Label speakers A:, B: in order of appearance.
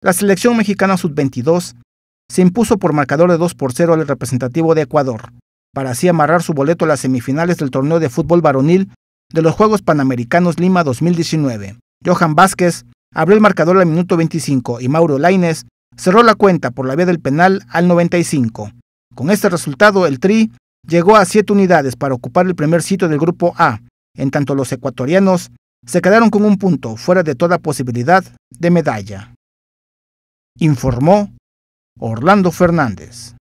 A: La selección mexicana sub-22 se impuso por marcador de 2 por 0 al representativo de Ecuador, para así amarrar su boleto a las semifinales del torneo de fútbol varonil de los Juegos Panamericanos Lima 2019. Johan Vázquez abrió el marcador al minuto 25 y Mauro Laines cerró la cuenta por la vía del penal al 95. Con este resultado, el Tri llegó a 7 unidades para ocupar el primer sitio del grupo A, en tanto los ecuatorianos se quedaron con un punto fuera de toda posibilidad de medalla informó Orlando Fernández.